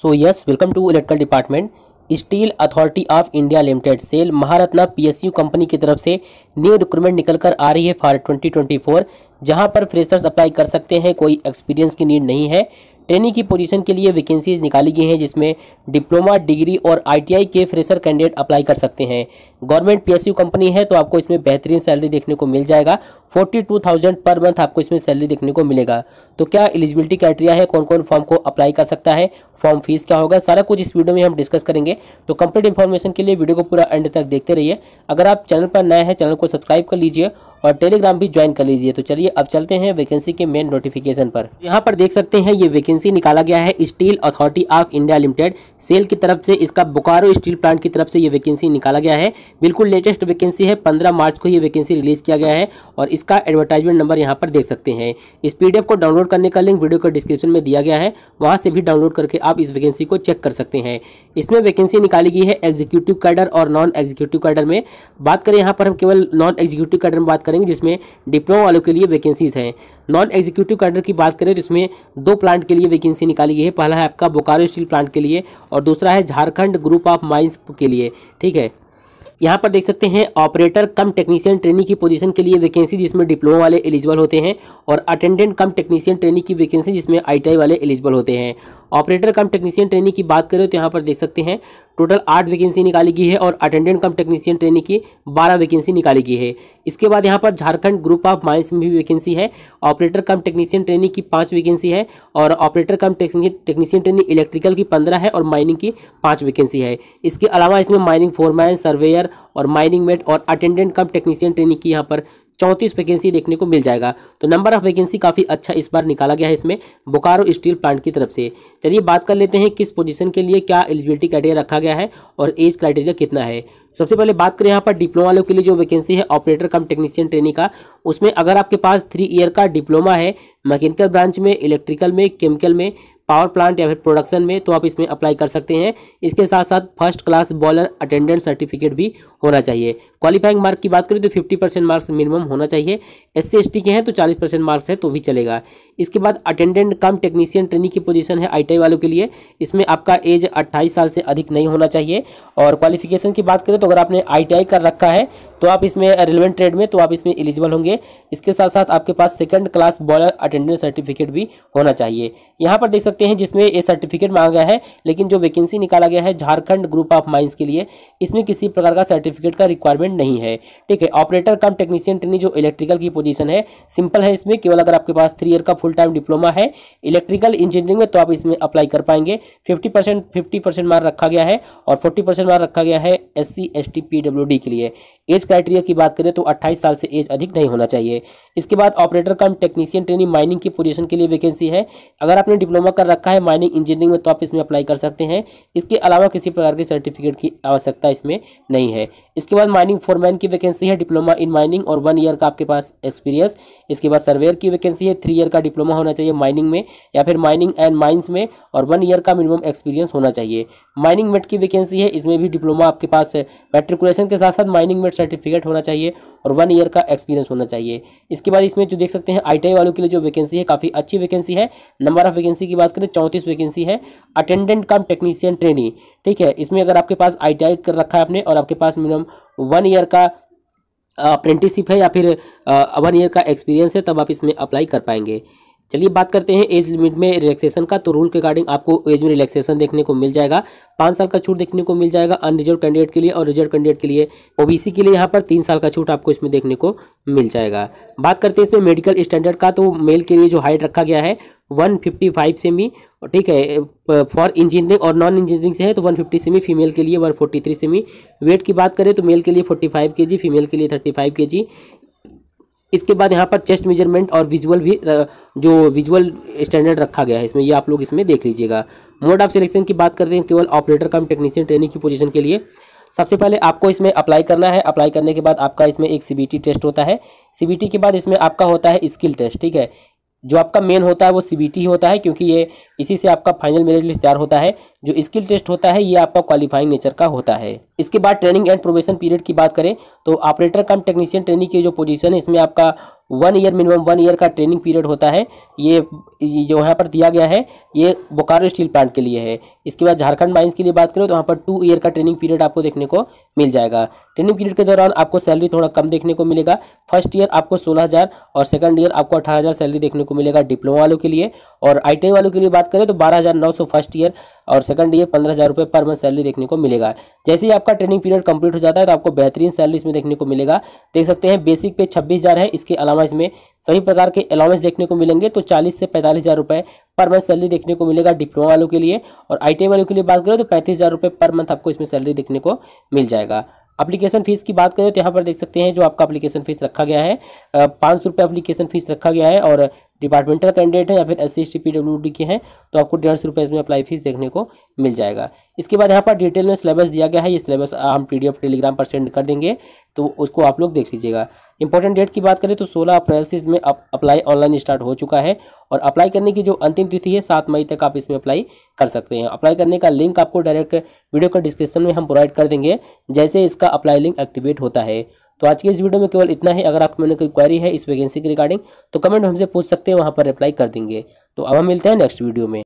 so yes welcome to electrical department steel authority of India limited SAIL Maharatna PSU company की तरफ से new recruitment निकल कर आ रही है फॉर 2024 जहां पर फ्रेशर्स अप्लाई कर सकते हैं कोई एक्सपीरियंस की नीड नहीं है ट्रेनिंग की पोजीशन के लिए वैकेंसीज निकाली गई हैं जिसमें डिप्लोमा डिग्री और आईटीआई के फ्रेशर कैंडिडेट अप्लाई कर सकते हैं गवर्नमेंट पीएसयू कंपनी है तो आपको इसमें बेहतरीन सैलरी देखने को मिल जाएगा फोर्टी टू थाउजेंड पर मंथ आपको इसमें सैलरी देखने को मिलेगा तो क्या एलिजिबिलिटी क्राइटेरिया है कौन कौन फॉर्म को अप्लाई कर सकता है फॉर्म फीस क्या होगा सारा कुछ इस वीडियो में हम डिस्कस करेंगे तो कंप्लीट इन्फॉर्मेशन के लिए वीडियो को पूरा एंड तक देखते रहिए अगर आप चैनल पर नए हैं चैनल को सब्सक्राइब कर लीजिए और टेलीग्राम भी ज्वाइन कर लीजिए तो चलिए अब चलते हैं वैकेंसी के मेन नोटिफिकेशन पर यहाँ पर देख सकते हैं ये वैकेंसी निकाला गया है steel authority of India limited SAIL की तरफ से इसका बोकारो स्टील प्लांट की तरफ से ये वैकेंसी निकाला गया है बिल्कुल लेटेस्ट वैकेंसी है पंद्रह मार्च को ये वैकेंसी रिलीज किया गया है और इसका एडवर्टाइजमेंट नंबर यहाँ पर देख सकते हैं इस पी को डाउनलोड करने का लिंक वीडियो को डिस्क्रिप्शन में दिया गया है वहाँ से भी डाउनलोड करके आप इस वैकेंसी को चेक कर सकते हैं इसमें वैकेंसी निकाली गई है एग्जीक्यूटिव कैडर और नॉन एग्जीक्यूटिव कैडर में बात करें यहाँ पर हम केवल नॉन एग्जीक्यूटिव कैडर में बात करें करेंगे जिसमें डिप्लोमा वालों के लिए वैकेंसीज़ हैं नॉन एग्जीक्यूटिव कैडर की बात करें तो इसमें दो प्लांट के लिए वैकेंसी निकाली गई है पहला है आपका बोकारो स्टील प्लांट के लिए और दूसरा है झारखंड ग्रुप ऑफ माइंस के लिए ठीक है यहाँ पर देख सकते हैं ऑपरेटर कम टेक्नीशियन ट्रेनिंग की पोजीशन के लिए वैकेंसी जिसमें डिप्लोमा वाले एलिजिबल होते हैं और अटेंडेंट कम टेक्नीशियन ट्रेनिंग की वैकेंसी जिसमें आईटीआई वाले एलिजिबल होते हैं ऑपरेटर कम टेक्नीशियन ट्रेनिंग की बात करें तो यहाँ पर देख सकते हैं टोटल आठ वैकेंसी निकाली गई है और अटेंडेंट कम टेक्नीशियन ट्रेनिंग की बारह वैकेंसी निकाली गई है इसके बाद यहाँ पर झारखंड ग्रुप ऑफ माइंस में भी वैकेंसी है ऑपरेटर कम टेक्नीशियन ट्रेनिंग की पाँच वैकेंसी है और operator cum technician training electrical की पंद्रह है और माइनिंग की पाँच वैकेंसी है इसके अलावा इसमें माइनिंग फोरमैन सर्वेयर और माइनिंग मेट और अटेंडेंट कम टेक्नीशियन ट्रेनिंग की यहाँ पर चौंतीस वैकेंसी देखने को मिल जाएगा तो नंबर ऑफ वैकेंसी काफ़ी अच्छा इस बार निकाला गया है इसमें बोकारो स्टील प्लांट की तरफ से चलिए बात कर लेते हैं किस पोजीशन के लिए क्या एलिजिबिलिटी क्राइटेरिया रखा गया है और एज क्राइटेरिया कितना है सबसे पहले बात करें यहाँ पर डिप्लोमा वालों के लिए जो वैकेंसी है ऑपरेटर कम टेक्नीशियन ट्रेनिंग का उसमें अगर आपके पास थ्री ईयर का डिप्लोमा है मैकेनिकल ब्रांच में इलेक्ट्रिकल में केमिकल में पावर प्लांट या फिर प्रोडक्शन में तो आप इसमें अप्लाई कर सकते हैं इसके साथ साथ first class boiler attendant certificate भी होना चाहिए क्वालिफाइंग मार्क की बात करें तो 50 परसेंट मार्क्स मिनिमम होना चाहिए एस सी के हैं तो 40 परसेंट मार्क्स है तो भी चलेगा इसके बाद अटेंडेंट कम टेक्नीशियन ट्रेनिंग की पोजीशन है आई वालों के लिए इसमें आपका एज अट्ठाईस साल से अधिक नहीं होना चाहिए और क्वालिफिकेशन की बात करें तो तो अगर आपने आईटीआई कर रखा है तो आप इसमें रेलिवेंट ट्रेड में तो आप इसमें एलिजिबल होंगे इसके साथ साथ आपके पास second class boiler attendance certificate भी होना चाहिए यहाँ पर देख सकते हैं जिसमें ये सर्टिफिकेट मांगा गया है लेकिन जो वैकेंसी निकाला गया है झारखंड ग्रुप ऑफ माइंस के लिए इसमें किसी प्रकार का सर्टिफिकेट का रिक्वायरमेंट नहीं है ठीक है ऑपरेटर कम टेक्नीशियन ट्रेनिंग जो इलेक्ट्रिकल की पोजिशन है सिंपल है इसमें केवल अगर आपके पास थ्री ईयर का फुल टाइम डिप्लोमा है इलेक्ट्रिकल इंजीनियरिंग में तो आप इसमें अप्लाई कर पाएंगे फिफ्टी परसेंट फिफ्टी रखा गया है और फोर्टी परसेंट रखा गया है S C S T P W D के लिए एज क्राइटेरिया की बात करें तो 28 साल से एज अधिक नहीं होना चाहिए इसके बाद operator cum technician training mining की पोजीशन के लिए वैकेंसी है अगर आपने डिप्लोमा कर रखा है माइनिंग इंजीनियरिंग में तो आप इसमें अप्लाई कर सकते हैं इसके अलावा किसी प्रकार के सर्टिफिकेट की आवश्यकता इसमें नहीं है इसके बाद माइनिंग फोरमैन की वैकेंसी है डिप्लोमा इन माइनिंग और वन ईयर का आपके पास एक्सपीरियंस इसके बाद सर्वेयर की वैकेंसी है थ्री ईयर का डिप्लोमा होना चाहिए माइनिंग में या फिर माइनिंग एंड माइन्स में और वन ईयर का मिनिमम एक्सपीरियंस होना चाहिए माइनिंग मेट की वैकेंसी है इसमें भी डिप्लोमा आपके पास मेट्रिकुलेशन के साथ साथ माइनिंग में सर्टिफिकेट होना चाहिए और वन ईयर का एक्सपीरियंस होना चाहिए इसके बाद इसमें जो देख सकते हैं आई वालों के लिए जो वैकेंसी है काफ़ी अच्छी वैकेंसी है नंबर ऑफ वैकेंसी की बात करें चौंतीस वैकेंसी है अटेंडेंट कम टेक्नीशियन ट्रेनिंग ठीक है इसमें अगर आपके पास आई कर रखा है आपने और आपके पास मिनिमम वन ईयर का अप्रेंटिसिप uh, है या फिर वन uh, ईयर का एक्सपीरियंस है तब आप इसमें अप्लाई कर पाएंगे चलिए बात करते हैं एज लिमिट में रिलैक्सेशन का तो रूल के अकॉर्डिंग आपको एज में रिलैक्सेशन देखने को मिल जाएगा पाँच साल का छूट देखने को मिल जाएगा अनरिजर्व कैंडिडेट के लिए और रिजर्व कैंडिडेट के लिए ओबीसी के लिए यहाँ पर तीन साल का छूट आपको इसमें देखने को मिल जाएगा बात करते हैं इसमें मेडिकल स्टैंडर्ड का तो मेल के लिए जो हाइट रखा गया है वन सेमी ठीक है फॉर इंजीनियरिंग और नॉन इंजीनियरिंग से है तो वन सेमी फीमेल के लिए वन सेमी वेट की बात करें तो मेल के लिए फोर्टी फाइव फीमेल के लिए थर्टी फाइव इसके बाद यहाँ पर चेस्ट मेजरमेंट और विजुअल भी जो विजुअल स्टैंडर्ड रखा गया है इसमें ये आप लोग इसमें देख लीजिएगा मोड ऑफ सिलेक्शन की बात करते हैं केवल ऑपरेटर कम टेक्नीशियन ट्रेनिंग की पोजीशन के लिए सबसे पहले आपको इसमें अप्लाई करना है अप्लाई करने के बाद आपका इसमें एक सी टेस्ट होता है सी के बाद इसमें आपका होता है स्किल टेस्ट ठीक है जो आपका मेन होता है वो सी ही होता है क्योंकि ये इसी से आपका फाइनल मेरिट लिस्ट तैयार होता है जो स्किल टेस्ट होता है ये आपका क्वालिफाइंग नेचर का होता है इसके बाद ट्रेनिंग एंड प्रोबेशन पीरियड की बात करें तो ऑपरेटर कम टेक्नीशियन ट्रेनिंग की जो पोजीशन है इसमें आपका one year minimum one year का ट्रेनिंग पीरियड होता है ये जो यहाँ पर दिया गया है ये बोकारो स्टील प्लांट के लिए है इसके बाद झारखंड माइंस के लिए बात करें तो वहाँ पर टू ईयर का ट्रेनिंग पीरियड आपको देखने को मिल जाएगा ट्रेनिंग पीरियड के दौरान आपको सैलरी थोड़ा कम देखने को मिलेगा फर्स्ट ईयर आपको सोलह हज़ार और सेकंड ईयर आपको अठारह हज़ार सैलरी देखने को मिलेगा डिप्लोमा वालों के लिए और आई वालों के लिए बात करें तो बारह हज़ार नौ सौ फर्स्ट ईयर और सेकंड ये पंद्रह हज़ार रुपये पर मंथ सैलरी देखने को मिलेगा जैसे ही आपका ट्रेनिंग पीरियड कंप्लीट हो जाता है तो आपको बेहतरीन सैलरी इसमें देखने को मिलेगा देख सकते हैं बेसिक पे छब्बीस हज़ार है इसके अलावा इसमें सभी प्रकार के अलाउंस देखने को मिलेंगे तो चालीस से पैंतालीस हज़ार रुपये पर मंथ सैलरी देखने को मिलेगा डिप्लोमा वालों के लिए और आई वालों के लिए बात करें तो पैंतीस हज़ार रुपये पर मंथ आपको इसमें सैलरी देखने को मिल जाएगा अप्लीकेशन फीस की बात करें तो यहाँ पर देख सकते हैं जो आपका अप्लीकेशन फीस रखा गया है पाँच सौ रुपये अप्लीकेशन फीस रखा गया है और डिपार्टमेंटल कैंडिडेट हैं या फिर एस सी एस टी के हैं तो आपको डेढ़ सौ रुपये इसमें अप्लाई फीस देखने को मिल जाएगा इसके बाद यहाँ पर डिटेल में सिलेबस दिया गया है ये सिलेबस हम पी टेलीग्राम पर सेंड कर देंगे तो उसको आप लोग देख लीजिएगा इंपॉर्टेंट डेट की बात करें तो 16 अप्रैल से इसमें अप्लाई ऑनलाइन स्टार्ट हो चुका है और अप्लाई करने की जो अंतिम तिथि है सात मई तक आप इसमें अप्लाई कर सकते हैं अप्लाई करने का लिंक आपको डायरेक्ट वीडियो का डिस्क्रिप्शन में हम प्रोवाइड कर देंगे जैसे इसका अप्लाई लिंक एक्टिवेट होता है तो आज के इस वीडियो में केवल इतना ही अगर आप मैंने कोई क्वारी है इस वैकेंसी के रिगार्डिंग तो कमेंट हमसे पूछ सकते हैं वहाँ पर रिप्लाई कर देंगे तो अब हम मिलते हैं नेक्स्ट वीडियो में